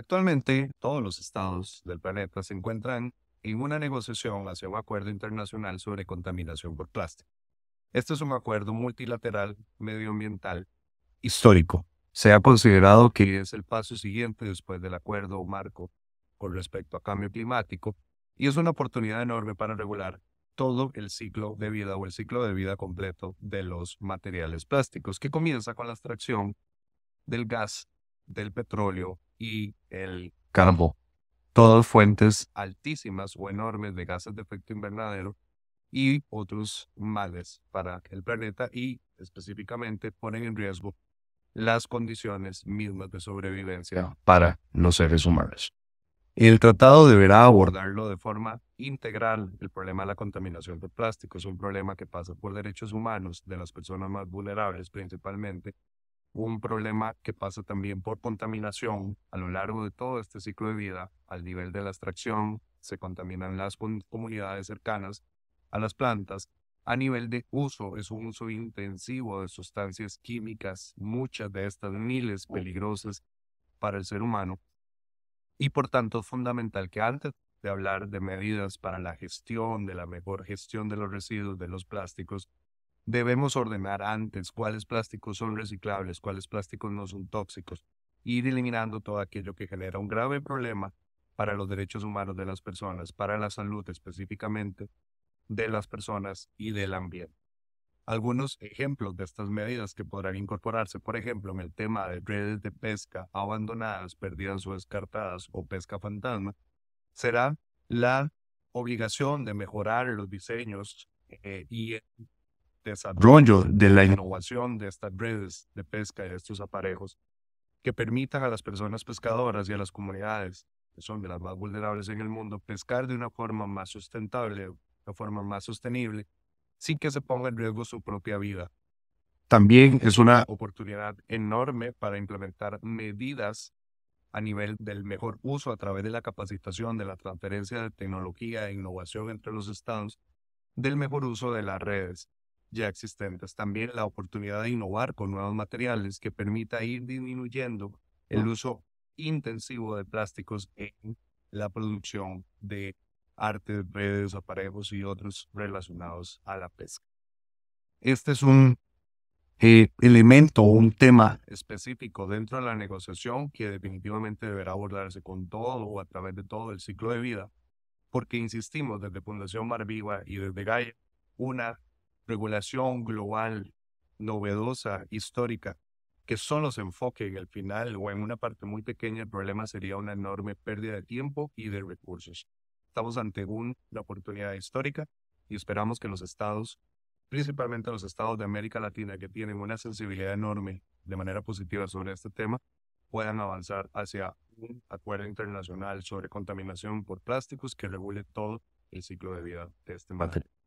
Actualmente, todos los estados del planeta se encuentran en una negociación hacia un acuerdo internacional sobre contaminación por plástico. Este es un acuerdo multilateral medioambiental histórico. Se ha considerado que es el paso siguiente después del acuerdo marco con respecto a cambio climático y es una oportunidad enorme para regular todo el ciclo de vida o el ciclo de vida completo de los materiales plásticos, que comienza con la extracción del gas, del petróleo, y el carbón. Todas fuentes altísimas o enormes de gases de efecto invernadero y otros males para el planeta y específicamente ponen en riesgo las condiciones mismas de sobrevivencia para los seres humanos. El tratado deberá abordarlo de forma integral. El problema de la contaminación de plástico es un problema que pasa por derechos humanos de las personas más vulnerables principalmente un problema que pasa también por contaminación a lo largo de todo este ciclo de vida, al nivel de la extracción, se contaminan las comunidades cercanas a las plantas. A nivel de uso, es un uso intensivo de sustancias químicas, muchas de estas miles peligrosas para el ser humano. Y por tanto fundamental que antes de hablar de medidas para la gestión, de la mejor gestión de los residuos, de los plásticos, debemos ordenar antes cuáles plásticos son reciclables, cuáles plásticos no son tóxicos, ir eliminando todo aquello que genera un grave problema para los derechos humanos de las personas, para la salud específicamente de las personas y del ambiente. Algunos ejemplos de estas medidas que podrán incorporarse, por ejemplo, en el tema de redes de pesca abandonadas, perdidas o descartadas o pesca fantasma, será la obligación de mejorar los diseños eh, y desarrollo de la innovación de estas redes de pesca y de estos aparejos que permitan a las personas pescadoras y a las comunidades que son de las más vulnerables en el mundo pescar de una forma más sustentable, de una forma más sostenible, sin que se ponga en riesgo su propia vida. También es una oportunidad enorme para implementar medidas a nivel del mejor uso a través de la capacitación, de la transferencia de tecnología e innovación entre los estados, del mejor uso de las redes ya existentes. También la oportunidad de innovar con nuevos materiales que permita ir disminuyendo el uso intensivo de plásticos en la producción de artes, redes, aparejos y otros relacionados a la pesca. Este es un eh, elemento un tema específico dentro de la negociación que definitivamente deberá abordarse con todo o a través de todo el ciclo de vida, porque insistimos desde Fundación Mar Viva y desde Gaia, una regulación global, novedosa, histórica, que solo se enfoque en el final o en una parte muy pequeña, el problema sería una enorme pérdida de tiempo y de recursos. Estamos ante una oportunidad histórica y esperamos que los estados, principalmente los estados de América Latina que tienen una sensibilidad enorme de manera positiva sobre este tema, puedan avanzar hacia un acuerdo internacional sobre contaminación por plásticos que regule todo el ciclo de vida de este material.